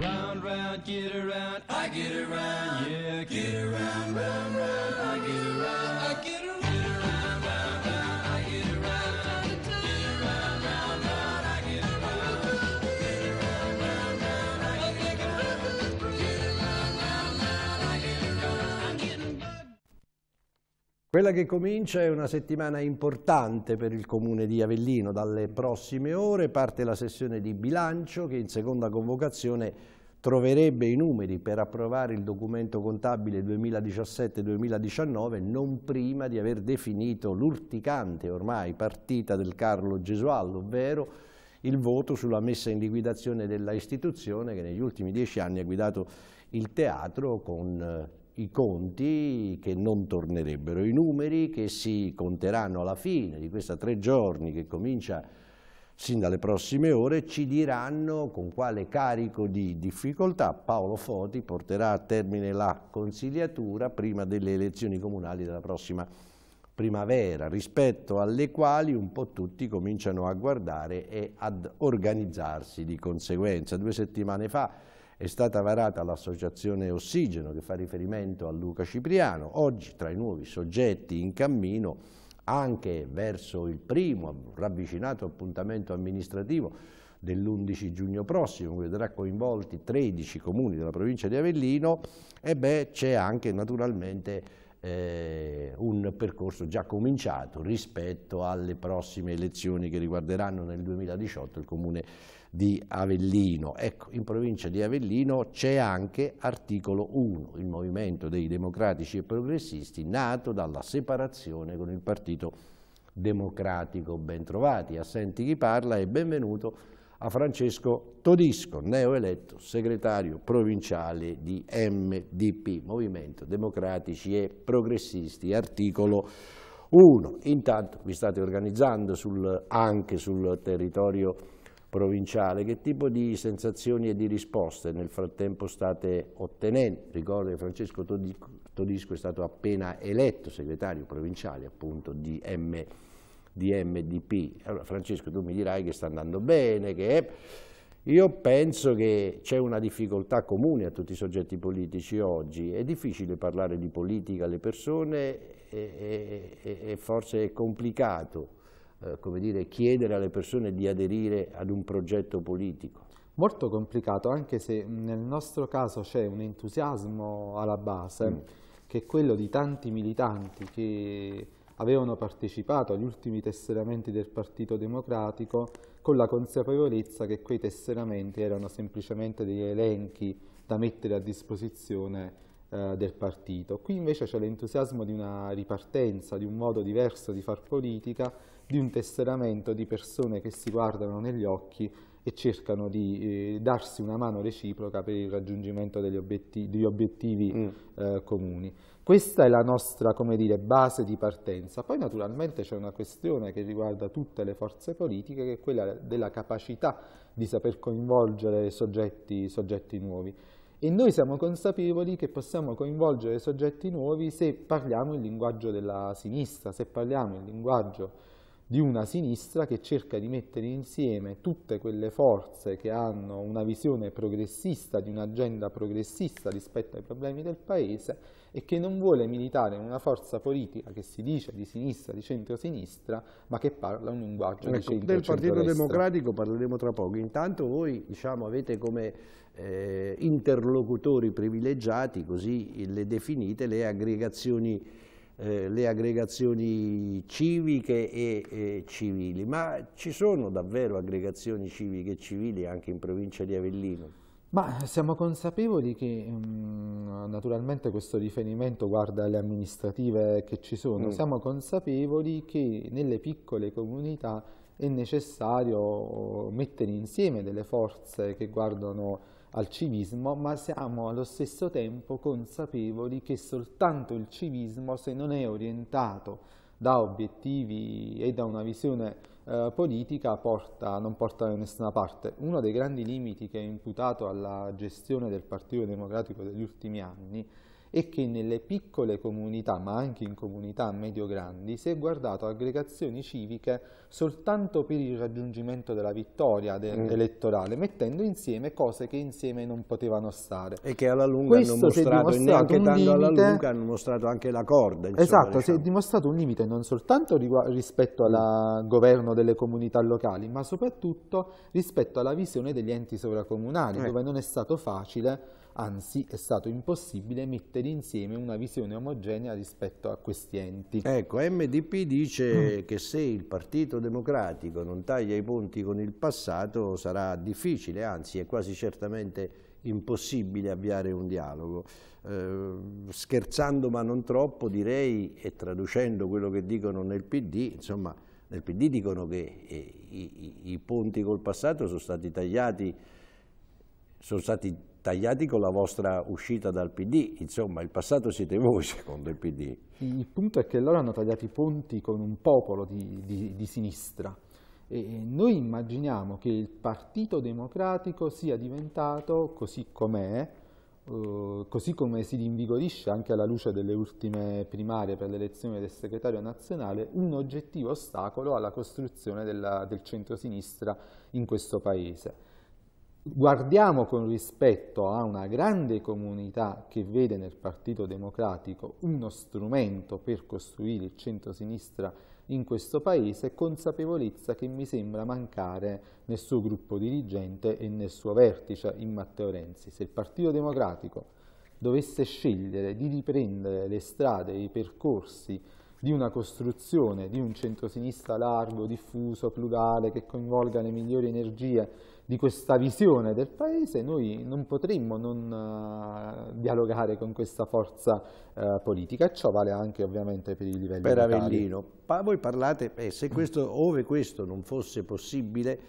Round, round, get around, I get around, yeah, get around, round, round. Quella che comincia è una settimana importante per il Comune di Avellino. Dalle prossime ore parte la sessione di bilancio che in seconda convocazione troverebbe i numeri per approvare il documento contabile 2017-2019 non prima di aver definito l'urticante ormai partita del Carlo Gesualdo, ovvero il voto sulla messa in liquidazione della istituzione che negli ultimi dieci anni ha guidato il teatro con eh, i conti che non tornerebbero, i numeri che si conteranno alla fine di questi tre giorni che comincia sin dalle prossime ore, ci diranno con quale carico di difficoltà Paolo Foti porterà a termine la consigliatura prima delle elezioni comunali della prossima primavera, rispetto alle quali un po' tutti cominciano a guardare e ad organizzarsi di conseguenza. Due settimane fa è stata varata l'associazione Ossigeno che fa riferimento a Luca Cipriano, oggi tra i nuovi soggetti in cammino anche verso il primo ravvicinato appuntamento amministrativo dell'11 giugno prossimo, che vedrà coinvolti 13 comuni della provincia di Avellino, e beh c'è anche naturalmente eh, un percorso già cominciato rispetto alle prossime elezioni che riguarderanno nel 2018 il comune di Avellino. Ecco, in provincia di Avellino c'è anche articolo 1, il movimento dei democratici e progressisti nato dalla separazione con il partito democratico. Bentrovati, assenti chi parla e benvenuto a Francesco Todisco, neoeletto segretario provinciale di MDP, Movimento Democratici e Progressisti, articolo 1. Intanto vi state organizzando sul, anche sul territorio provinciale, che tipo di sensazioni e di risposte nel frattempo state ottenendo? Ricordo che Francesco Todisco è stato appena eletto segretario provinciale appunto di MDP di MDP. Allora Francesco tu mi dirai che sta andando bene, che è... Io penso che c'è una difficoltà comune a tutti i soggetti politici oggi, è difficile parlare di politica alle persone e, e, e forse è complicato eh, dire, chiedere alle persone di aderire ad un progetto politico. Molto complicato, anche se nel nostro caso c'è un entusiasmo alla base, mm. che è quello di tanti militanti che avevano partecipato agli ultimi tesseramenti del Partito Democratico con la consapevolezza che quei tesseramenti erano semplicemente degli elenchi da mettere a disposizione eh, del partito. Qui invece c'è l'entusiasmo di una ripartenza, di un modo diverso di far politica, di un tesseramento di persone che si guardano negli occhi e cercano di eh, darsi una mano reciproca per il raggiungimento degli obiettivi, degli obiettivi mm. eh, comuni. Questa è la nostra, come dire, base di partenza. Poi naturalmente c'è una questione che riguarda tutte le forze politiche, che è quella della capacità di saper coinvolgere soggetti, soggetti nuovi. E noi siamo consapevoli che possiamo coinvolgere soggetti nuovi se parliamo il linguaggio della sinistra, se parliamo il linguaggio di una sinistra che cerca di mettere insieme tutte quelle forze che hanno una visione progressista, di un'agenda progressista rispetto ai problemi del Paese e che non vuole militare in una forza politica che si dice di sinistra, di centrosinistra, ma che parla un linguaggio ecco, di centro Del Partito Democratico parleremo tra poco. Intanto voi diciamo, avete come eh, interlocutori privilegiati, così le definite, le aggregazioni eh, le aggregazioni civiche e, e, civili, ma ci sono davvero aggregazioni civiche e civili anche in provincia di Avellino? Ma siamo consapevoli che mm, naturalmente questo riferimento guarda le amministrative che ci sono, mm. siamo consapevoli che nelle piccole comunità è necessario mettere insieme delle forze che guardano al civismo, ma siamo allo stesso tempo consapevoli che soltanto il civismo, se non è orientato da obiettivi e da una visione eh, politica, porta, non porta da nessuna parte. Uno dei grandi limiti che è imputato alla gestione del Partito Democratico degli ultimi anni e che nelle piccole comunità, ma anche in comunità medio-grandi, si è guardato aggregazioni civiche soltanto per il raggiungimento della vittoria de mm. elettorale, mettendo insieme cose che insieme non potevano stare. E che alla lunga Questo hanno mostrato, neanche tanto limite, alla lunga, hanno mostrato anche la corda. Insomma, esatto, diciamo. si è diciamo. dimostrato un limite non soltanto rispetto al mm. governo delle comunità locali, ma soprattutto rispetto alla visione degli enti sovracomunali, eh. dove non è stato facile anzi è stato impossibile mettere insieme una visione omogenea rispetto a questi enti. Ecco, MDP dice mm. che se il Partito Democratico non taglia i ponti con il passato sarà difficile, anzi è quasi certamente impossibile avviare un dialogo. Eh, scherzando ma non troppo direi e traducendo quello che dicono nel PD, insomma nel PD dicono che eh, i, i, ponti col passato sono stati tagliati sono stati tagliati con la vostra uscita dal PD, insomma il passato siete voi secondo il PD. Il punto è che loro hanno tagliato i ponti con un popolo di, di, di sinistra e noi immaginiamo che il Partito Democratico sia diventato così com'è, eh, così come si rinvigorisce anche alla luce delle ultime primarie per l'elezione del segretario nazionale, un oggettivo ostacolo alla costruzione della, del centro-sinistra in questo Paese guardiamo con rispetto a una grande comunità che vede nel Partito Democratico uno strumento per costruire il centro-sinistra in questo paese, consapevolezza che mi sembra mancare nel suo gruppo dirigente e nel suo vertice in Matteo Renzi. Se il Partito Democratico dovesse scegliere di riprendere le strade e i percorsi di una costruzione di un centrosinistra largo, diffuso, plurale, che coinvolga le migliori energie di questa visione del paese, noi non potremmo non eh, dialogare con questa forza uh, politica e ciò vale anche ovviamente per i livelli Per locali. Avellino, pa voi parlate, eh, se questo, ove questo non fosse possibile,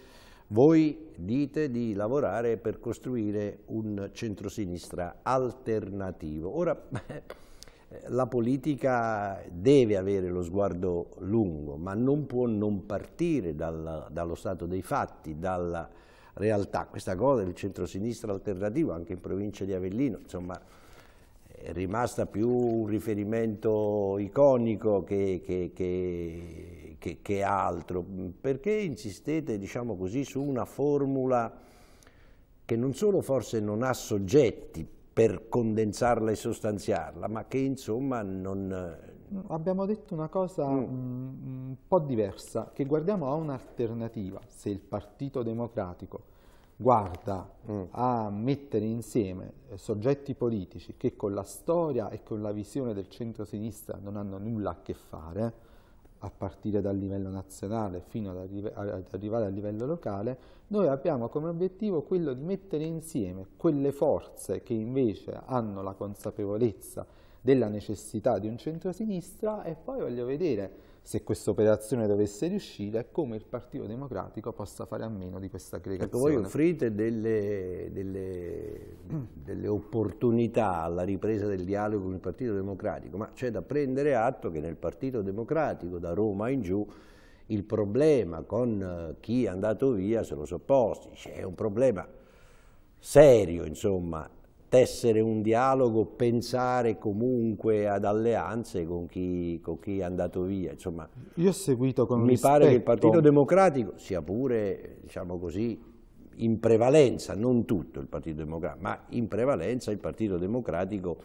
voi dite di lavorare per costruire un centrosinistra alternativo. Ora, la politica deve avere lo sguardo lungo, ma non può non partire dal, dallo stato dei fatti, dalla realtà. Questa cosa del centrosinistra alternativo anche in provincia di Avellino, insomma, è rimasta più un riferimento iconico che, che, che, che altro. Perché insistete, diciamo così, su una formula che non solo forse non ha soggetti per condensarla e sostanziarla, ma che insomma non, abbiamo detto una cosa mm. Mm, mm. un po' diversa, che guardiamo a un'alternativa, se il Partito Democratico guarda mm. a mettere insieme eh, soggetti politici che con la storia e con la visione del centro-sinistra non hanno nulla a che fare, a partire dal livello nazionale fino ad, arri ad, arrivare al livello locale, noi abbiamo come obiettivo quello di mettere insieme quelle forze che invece hanno la consapevolezza della necessità di un centrosinistra e poi voglio vedere se questa operazione dovesse riuscire come il Partito Democratico possa fare a meno di questa aggregazione. Ecco, voi offrite delle, delle, delle opportunità alla ripresa del dialogo con il Partito Democratico, ma c'è da prendere atto che nel Partito Democratico da Roma in giù il problema con eh, chi è andato via se lo sopposti, c'è un problema serio insomma tessere un dialogo, pensare comunque ad alleanze con chi, con chi è andato via. Insomma, Io ho seguito con mi rispetto... pare che il Partito Democratico sia pure, diciamo così, in prevalenza, non tutto il Partito Democratico, ma in prevalenza il Partito Democratico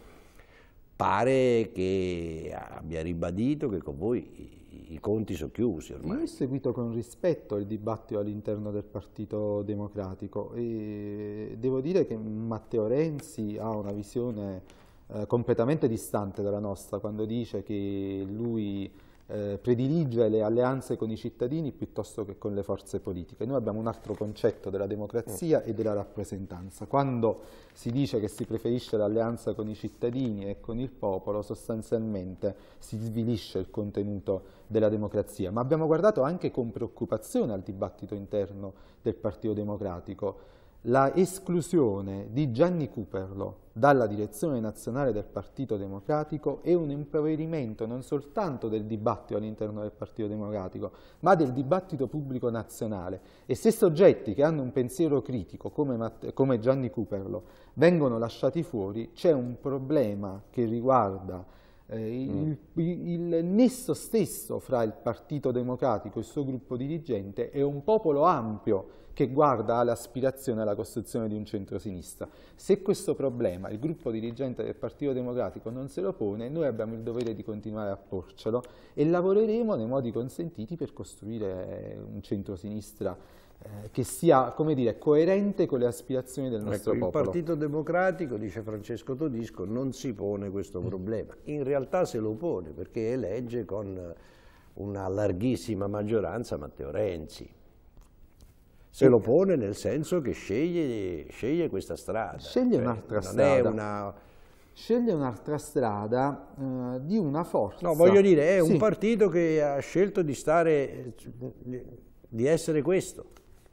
pare che abbia ribadito che con voi i, conti sono chiusi ormai. Io ho seguito con rispetto il dibattito all'interno del Partito Democratico e devo dire che Matteo Renzi ha una visione eh, completamente distante dalla nostra quando dice che lui eh, predilige le alleanze con i cittadini piuttosto che con le forze politiche. Noi abbiamo un altro concetto della democrazia e della rappresentanza. Quando si dice che si preferisce l'alleanza con i cittadini e con il popolo, sostanzialmente si svilisce il contenuto della democrazia. Ma abbiamo guardato anche con preoccupazione al dibattito interno del Partito Democratico la esclusione di Gianni Cuperlo dalla direzione nazionale del Partito Democratico è un impoverimento non soltanto del dibattito all'interno del Partito Democratico, ma del dibattito pubblico nazionale. E se soggetti che hanno un pensiero critico, come, come Gianni Cuperlo, vengono lasciati fuori, c'è un problema che riguarda eh, il, mm. il, il, nesso stesso fra il Partito Democratico e il suo gruppo dirigente e un popolo ampio che guarda all'aspirazione alla costruzione di un centrosinistra. Se questo problema il gruppo dirigente del Partito Democratico non se lo pone, noi abbiamo il dovere di continuare a porcelo e lavoreremo nei modi consentiti per costruire eh, un centrosinistra eh, che sia dire, coerente con le aspirazioni del nostro ecco, popolo. Il Partito Democratico, dice Francesco Todisco, non si pone questo mm. problema. In realtà se lo pone perché elegge con una larghissima maggioranza Matteo Renzi. Sì. Se lo pone nel senso che sceglie, sceglie questa strada. Sceglie cioè, un'altra strada. Una... Sceglie un'altra strada uh, di una forza. No, voglio dire, è sì. un partito che ha scelto di stare, di essere questo.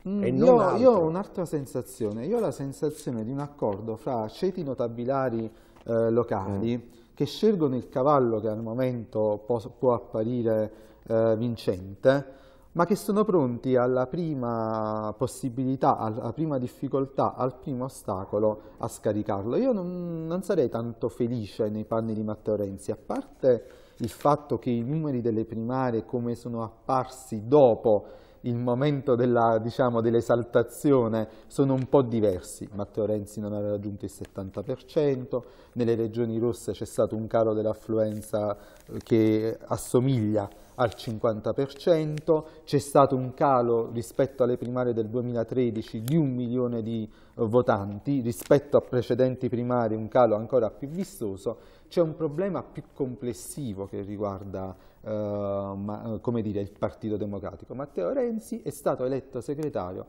Mm, io, io, ho un'altra sensazione, io ho la sensazione di un accordo fra ceti notabilari eh, locali mm. che scelgono il cavallo che al momento può, può apparire eh, vincente ma che sono pronti alla prima possibilità, alla prima difficoltà, al primo ostacolo a scaricarlo. Io non, non sarei tanto felice nei panni di Matteo Renzi, a parte il fatto che i numeri delle primarie come sono apparsi dopo il momento diciamo, dell'esaltazione diciamo, dell sono un po' diversi. Matteo Renzi non ha raggiunto il 70%, nelle regioni rosse c'è stato un calo dell'affluenza eh, che assomiglia al 50%, c'è stato un calo rispetto alle primarie del 2013 di un milione di eh, votanti, rispetto a precedenti primarie un calo ancora più vistoso, c'è un problema più complessivo che riguarda Uh, ma, eh, come dire, il Partito Democratico. Matteo Renzi è stato eletto segretario,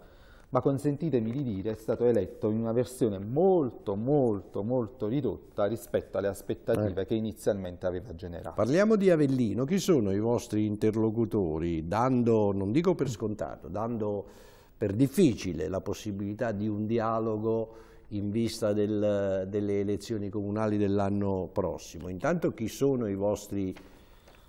ma consentitemi di dire, è stato eletto in una versione molto, molto, molto ridotta rispetto alle aspettative eh. che inizialmente aveva generato. Parliamo di Avellino. Chi sono i vostri interlocutori, dando, non dico per scontato, dando per difficile la possibilità di un dialogo in vista del, delle elezioni comunali dell'anno prossimo. Intanto chi sono i vostri interlocutori?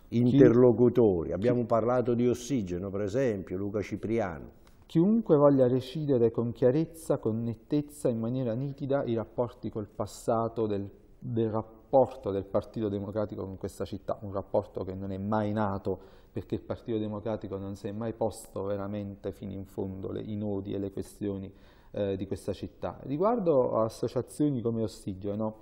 interlocutori. Abbiamo parlato di ossigeno, per esempio, Luca Cipriano. Chiunque voglia recidere con chiarezza, con nettezza, in maniera nitida, i rapporti col passato del, del rapporto del Partito Democratico con questa città, un rapporto che non è mai nato perché il Partito Democratico non si è mai posto veramente fino in fondo le, i nodi e le questioni eh, di questa città. Riguardo associazioni come Ossigeno,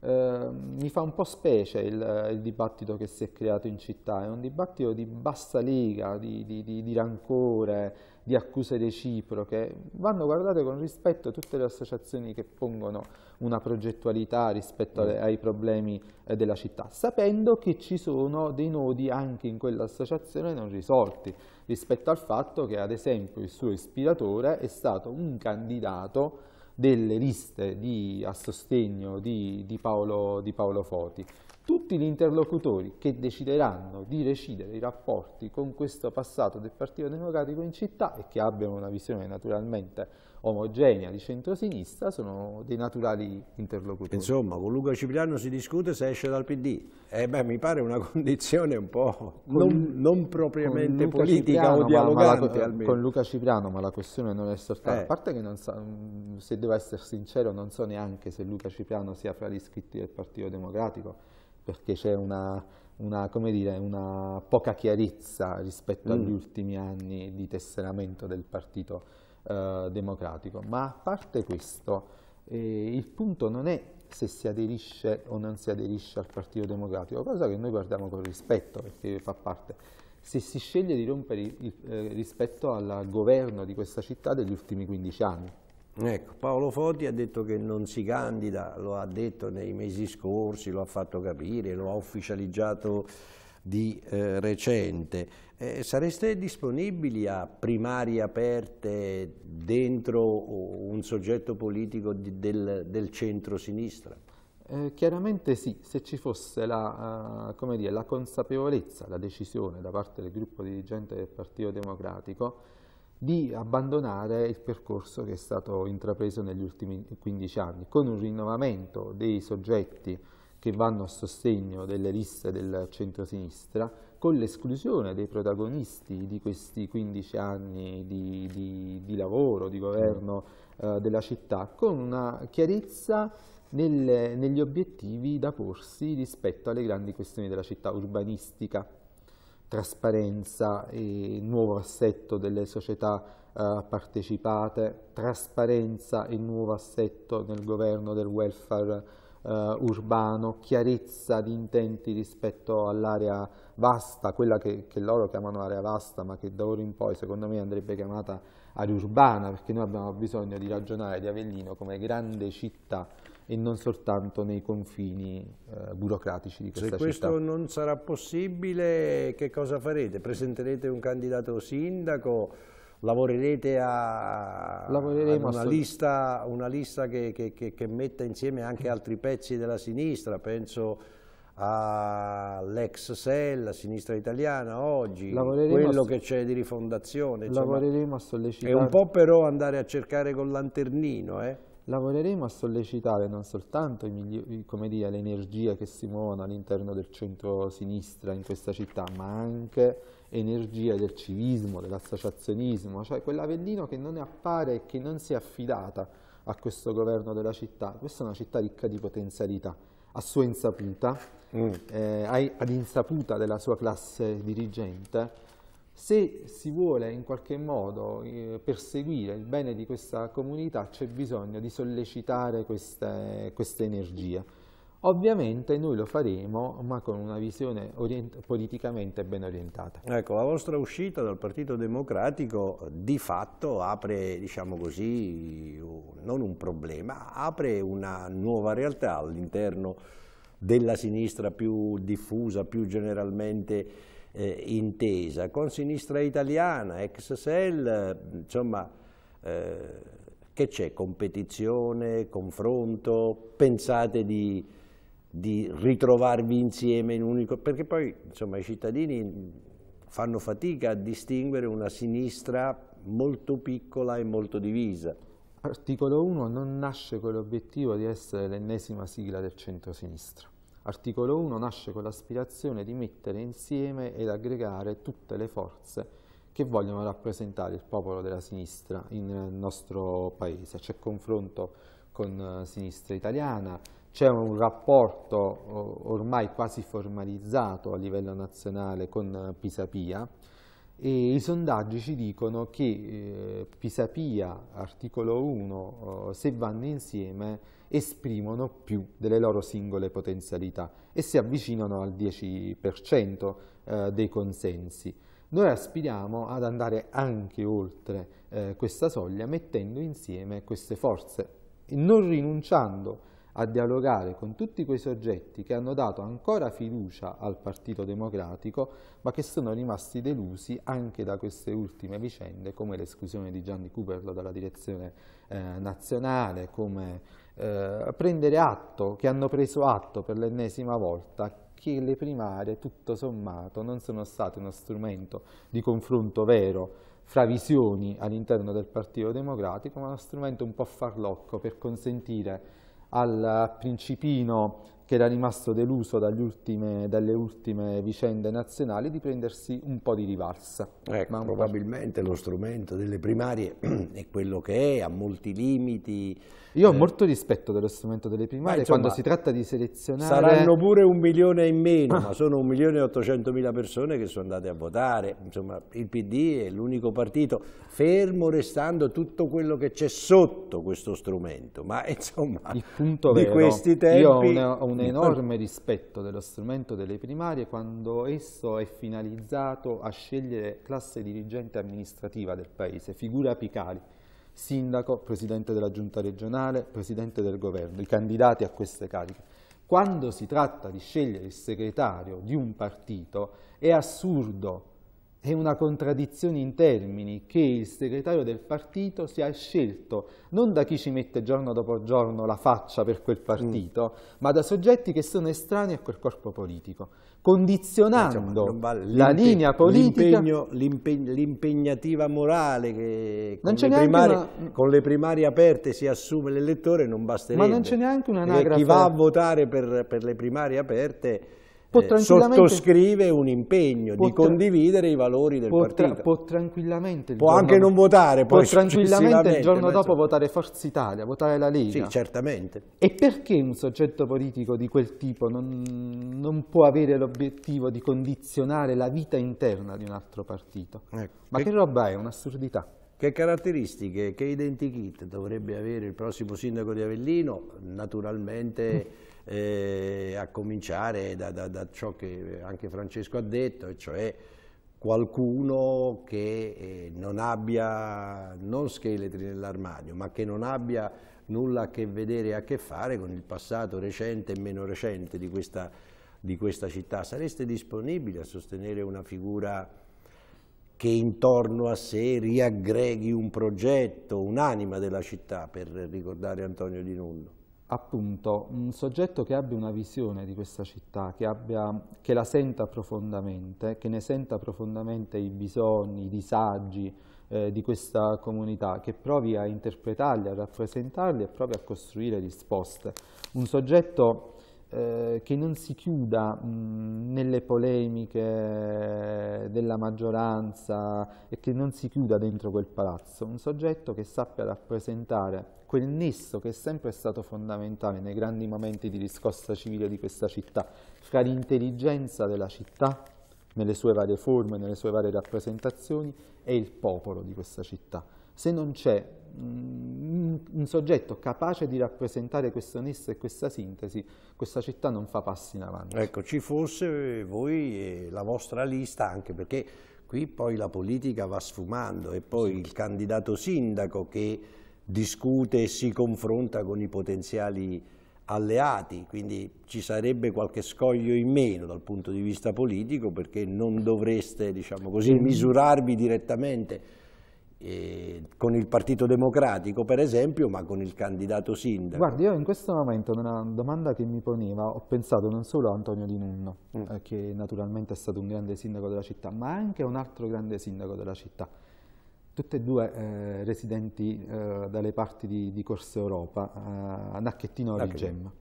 Ehm, mi fa un po' specie il, il, dibattito che si è creato in città, è un dibattito di bassa lega, di, di, di, di rancore, di accuse reciproche, vanno guardate con rispetto tutte le associazioni che pongono una progettualità rispetto alle, mm. ai problemi eh, della città, sapendo che ci sono dei nodi anche in quell'associazione non risolti, rispetto al fatto che ad esempio il suo ispiratore è stato un candidato delle liste di, a sostegno di, di, Paolo, di Paolo Foti. Tutti gli interlocutori che decideranno di recidere i rapporti con questo passato del Partito Democratico in città e che abbiano una visione naturalmente omogenea di centrosinistra sono dei naturali interlocutori. Insomma, con Luca Cipriano si discute se esce dal PD. Eh beh, mi pare una condizione un po' non, non propriamente politica Cipriano, o dialogante ma, ma la, Con Luca Cipriano, ma la questione non è soltanto... Eh. A parte che, so, mm, se devo essere sincero, non so neanche se Luca Cipriano sia fra gli iscritti del Partito Democratico, perché c'è una, una, dire, una, poca chiarezza rispetto mm. agli ultimi anni di tesseramento del partito eh, democratico. Ma a parte questo, eh, il punto non è se si aderisce o non si aderisce al Partito Democratico, cosa che noi guardiamo con rispetto perché fa parte. Se si sceglie di rompere il, eh, rispetto al governo di questa città degli ultimi 15 anni, Ecco, Paolo Foti ha detto che non si candida, lo ha detto nei mesi scorsi, lo ha fatto capire, lo ha ufficializzato di eh, recente. Eh, sareste disponibili a primarie aperte dentro un soggetto politico di, del, del centro-sinistra? Eh, chiaramente sì, se ci fosse la, uh, dire, la, consapevolezza, la decisione da parte del gruppo dirigente del Partito Democratico di abbandonare il percorso che è stato intrapreso negli ultimi 15 anni, con un rinnovamento dei soggetti che vanno a sostegno delle liste del centro-sinistra, con l'esclusione dei protagonisti di questi 15 anni di, di, di lavoro, di governo certo. eh, della città, con una chiarezza nelle, negli obiettivi da porsi rispetto alle grandi questioni della città urbanistica, trasparenza e nuovo assetto delle società eh, partecipate, trasparenza e nuovo assetto nel governo del welfare eh, urbano, chiarezza di intenti rispetto all'area vasta, quella che, che, loro chiamano area vasta, ma che da ora in poi secondo me andrebbe chiamata area urbana, perché noi abbiamo bisogno di ragionare di Avellino come grande città e non soltanto nei confini eh, burocratici di questa città. Se questo città. non sarà possibile, che cosa farete? Presenterete un candidato sindaco? lavorerete a, Lavoreremo una, lista, una lista che, che, che, che, metta insieme anche altri pezzi della sinistra, penso all'ex SEL, la sinistra italiana oggi, Lavoreremo quello che c'è di rifondazione. Insomma, Lavoreremo a sollecitare. È un po' però andare a cercare col lanternino, eh? lavoreremo a sollecitare non soltanto dire, l'energia che si muovono all'interno del centro-sinistra in questa città, ma anche energie del civismo, dell'associazionismo, cioè quell'Avellino che non appare e che non si è affidata a questo governo della città. Questa è una città ricca di potenzialità, a sua insaputa, mm. eh, ad insaputa della sua classe dirigente, se si vuole in qualche modo eh, perseguire il bene di questa comunità c'è bisogno di sollecitare queste, questa energia. Ovviamente noi lo faremo, ma con una visione politicamente ben orientata. Ecco, la vostra uscita dal Partito Democratico di fatto apre, diciamo così, non un problema, apre una nuova realtà all'interno della sinistra più diffusa, più generalmente eh, intesa, con Sinistra Italiana, ex SEL, insomma, eh, che c'è? Competizione, confronto, pensate di, di, ritrovarvi insieme in un unico... Perché poi, insomma, i cittadini fanno fatica a distinguere una sinistra molto piccola e molto divisa. Articolo 1 non nasce con l'obiettivo di essere l'ennesima sigla del centro-sinistra Articolo 1 nasce con l'aspirazione di mettere insieme ed aggregare tutte le forze che vogliono rappresentare il popolo della sinistra in eh, nostro paese. C'è confronto con eh, sinistra italiana, c'è un rapporto ormai quasi formalizzato a livello nazionale con eh, Pisapia e i sondaggi ci dicono che Pisapia, articolo 1, se vanno insieme esprimono più delle loro singole potenzialità e si avvicinano al 10% eh, dei consensi. Noi aspiriamo ad andare anche oltre eh, questa soglia mettendo insieme queste forze, e non rinunciando a dialogare con tutti quei soggetti che hanno dato ancora fiducia al Partito Democratico, ma che sono rimasti delusi anche da queste ultime vicende, come l'esclusione di Gianni Cuperlo dalla direzione eh, nazionale, come eh, prendere atto, che hanno preso atto per l'ennesima volta che le primarie tutto sommato non sono state uno strumento di confronto vero fra visioni all'interno del Partito Democratico, ma uno strumento un po' farlocco per consentire al principino che era rimasto deluso ultime, dalle ultime vicende nazionali di prendersi un po' di rivarsa. Ecco, probabilmente lo strumento delle primarie è quello che è, ha molti limiti, io ho eh. molto rispetto dello strumento delle primarie insomma, quando si tratta di selezionare... Saranno pure un milione in meno, ah. ma sono un milione e ottocentomila persone che sono andate a votare. Insomma, il PD è l'unico partito, fermo restando tutto quello che c'è sotto questo strumento. Ma insomma, il punto di vero, questi tempi... Io ho un, un enorme rispetto dello strumento delle primarie quando esso è finalizzato a scegliere classe dirigente amministrativa del Paese, figure apicali sindaco, presidente della giunta regionale, presidente del governo, i candidati a queste cariche. Quando si tratta di scegliere il segretario di un partito è assurdo, è una contraddizione in termini che il segretario del partito sia scelto non da chi ci mette giorno dopo giorno la faccia per quel mm. partito, mm. ma da soggetti che sono estranei a quel corpo politico condizionando vale la linea politica. l'impegnativa morale che con le, primarie, una... con le, primarie, aperte si assume l'elettore non basterebbe. Ma non c'è neanche un Chi va a votare per, per le primarie aperte eh, sottoscrive un impegno di condividere i valori del può partito. può tranquillamente... Può anche non votare poi Può tranquillamente il giorno dopo votare Forza Italia, votare la Lega. Sì, certamente. E perché un soggetto politico di quel tipo non, non può avere l'obiettivo di condizionare la vita interna di un altro partito? Ecco. Ma che, che roba è? Un'assurdità. Che caratteristiche, che identikit dovrebbe avere il prossimo sindaco di Avellino? Naturalmente eh, a cominciare da, da, da, ciò che anche Francesco ha detto, e cioè qualcuno che eh, non abbia, non scheletri nell'armadio, ma che non abbia nulla a che vedere e a che fare con il passato recente e meno recente di questa, di questa città. Sareste disponibili a sostenere una figura che intorno a sé riaggreghi un progetto, un'anima della città per ricordare Antonio Di Nullo? appunto un soggetto che abbia una visione di questa città, che, abbia, che, la senta profondamente, che ne senta profondamente i bisogni, i disagi eh, di questa comunità, che provi a interpretarli, a rappresentarli e provi a costruire risposte. Un soggetto eh, che non si chiuda mh, nelle polemiche della maggioranza e che non si chiuda dentro quel palazzo, un soggetto che sappia rappresentare quel nesso che è sempre stato fondamentale nei grandi momenti di riscossa civile di questa città, fra l'intelligenza della città nelle sue varie forme, nelle sue varie rappresentazioni e il popolo di questa città se non c'è mm, un soggetto capace di rappresentare questo nesso e questa sintesi, questa città non fa passi in avanti. Ecco, ci fosse eh, voi e la vostra lista anche perché qui poi la politica va sfumando e poi il candidato sindaco che discute e si confronta con i potenziali alleati, quindi ci sarebbe qualche scoglio in meno dal punto di vista politico perché non dovreste, diciamo così, misurarvi direttamente eh, con il Partito Democratico per esempio, ma con il candidato sindaco. Guardi, io in questo momento una domanda che mi poneva ho pensato non solo a Antonio Di Nunno, mm. eh, che naturalmente è stato un grande sindaco della città, ma anche a un altro grande sindaco della città, tutte e due eh, residenti eh, dalle parti di, di Corso Europa, eh, a Nacchettino Origemma. Okay.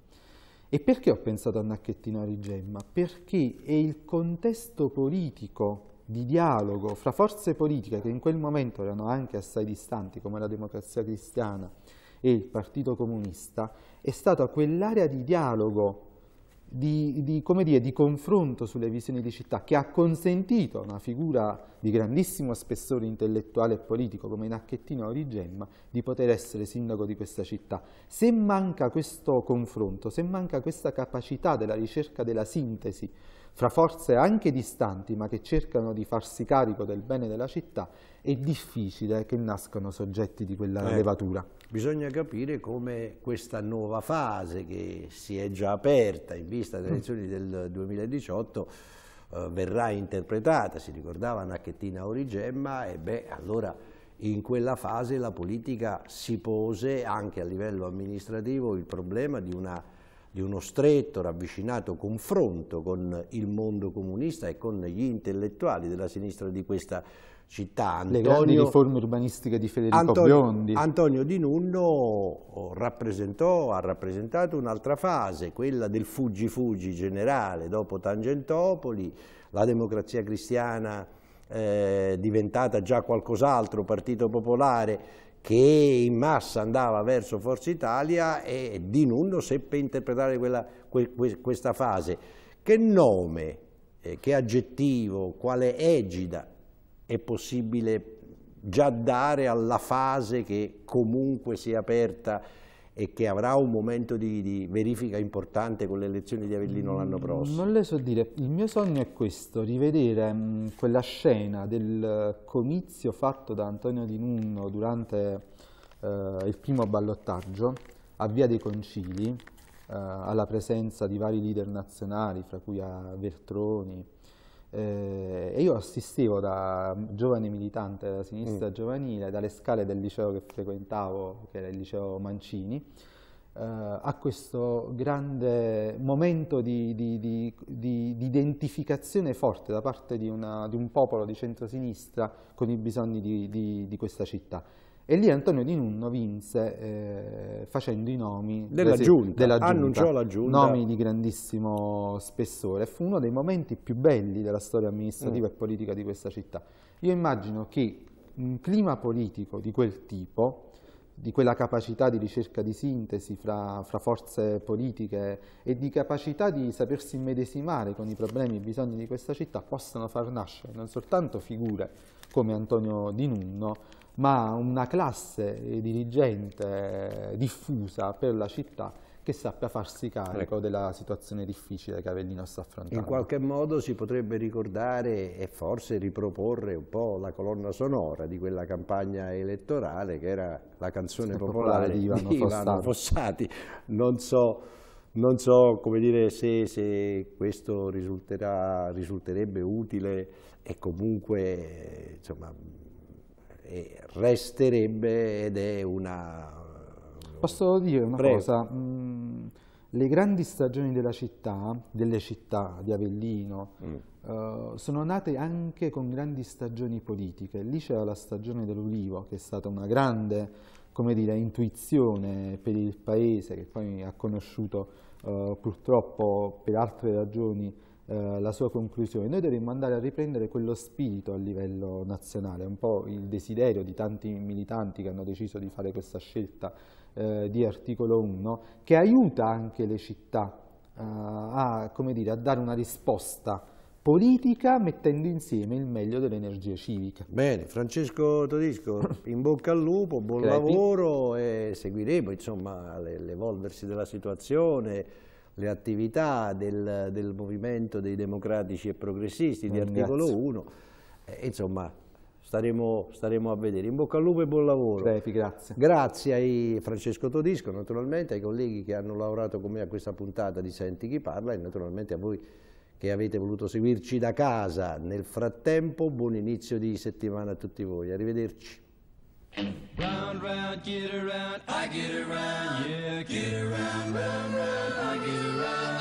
E perché ho pensato a Nacchettino Origemma? Perché è il contesto politico di dialogo fra forze politiche che in quel momento erano anche assai distanti, come la democrazia cristiana e il Partito Comunista, è stata quell'area di dialogo di, di, dire, di, confronto sulle visioni di città che ha consentito a una figura di grandissimo spessore intellettuale e politico come Nacchettino Origemma di poter essere sindaco di questa città. Se manca questo confronto, se manca questa capacità della ricerca della sintesi fra forze anche distanti ma che cercano di farsi carico del bene della città, è difficile che nascano soggetti di quella eh, levatura. Bisogna capire come questa nuova fase che si è già aperta in vista delle mm. elezioni del 2018 eh, verrà interpretata, si ricordava Nacchettina Origemma e beh allora in quella fase la politica si pose anche a livello amministrativo il problema di una di uno stretto, ravvicinato confronto con il mondo comunista e con gli intellettuali della sinistra di questa città. Antonio, Le riforme urbanistiche di Federico Antonio, Biondi. Antonio Di Nunno rappresentò, ha rappresentato un'altra fase, quella del fuggi-fuggi generale dopo Tangentopoli, la democrazia cristiana eh, diventata già qualcos'altro, partito popolare che in massa andava verso Forza Italia e Di Nunno seppe interpretare quella, que, que, questa fase. Che nome, eh, che aggettivo, quale egida è possibile già dare alla fase che comunque si è aperta e che avrà un momento di, di verifica importante con le elezioni di Avellino mm, l'anno prossimo? Non le so dire, il mio sogno è questo, rivedere mh, mm, quella scena del comizio fatto da Antonio Di Nunno durante eh, il primo ballottaggio a Via dei Concili, eh, alla presenza di vari leader nazionali, fra cui a Vertroni, eh, e io assistevo da giovane militante della sinistra mm. giovanile, dalle scale del liceo che frequentavo, che era il liceo Mancini, eh, a questo grande momento di, di, di, di identificazione forte da parte una, di, un popolo di centrosinistra con i bisogni di questa città. E lì Antonio Di Nunno vinse eh, facendo i nomi della, giunta. della giunta, annunciò la giunta. Nomi di grandissimo spessore. Fu uno dei momenti più belli della storia amministrativa mm. e politica di questa città. Io immagino che un clima politico di quel tipo, di quella capacità di ricerca di sintesi fra, fra forze politiche e di capacità di sapersi immedesimare con i problemi e i bisogni di questa città, possano far nascere non soltanto figure come Antonio Di Nunno, ma una classe dirigente diffusa per la città che sappia farsi carico ecco. della situazione difficile che Avellino sta affrontando. In qualche modo si potrebbe ricordare e forse riproporre un po' la colonna sonora di quella campagna elettorale che era la canzone popolare, popolare di Ivano, di Ivano Fossati. Non so, non so dire, se, se, questo risulterebbe utile e comunque eh, insomma, resterebbe ed è una... Eh, Posso dire una Prego. cosa? Mm, le grandi stagioni della città, delle città di Avellino, mm. uh, sono nate anche con grandi stagioni politiche. Lì c'era la stagione dell'Ulivo, che è stata una grande come dire, intuizione per il paese, che poi ha conosciuto uh, purtroppo per altre ragioni eh, la sua conclusione. Noi dovremmo andare a riprendere quello spirito a livello nazionale, un po' il desiderio di tanti militanti che hanno deciso di fare questa scelta eh, di articolo 1, che aiuta anche le città eh, a, dire, a dare una risposta politica mettendo insieme il meglio dell'energia civica. Bene, Francesco Todisco, in bocca al lupo, buon Crepi. lavoro e seguiremo insomma l'evolversi della situazione le attività del, del movimento dei democratici e progressisti di Grazie. articolo 1. Eh, insomma, staremo, staremo, a vedere. In bocca al lupo e buon lavoro. Crepi, grazie. Grazie ai Francesco Todisco, naturalmente, ai colleghi che hanno lavorato con me a questa puntata di Senti chi parla e naturalmente a voi che avete voluto seguirci da casa. Nel frattempo, buon inizio di settimana a tutti voi. Arrivederci. Round, round, get around, I get around, yeah, get around, round, round, I get around.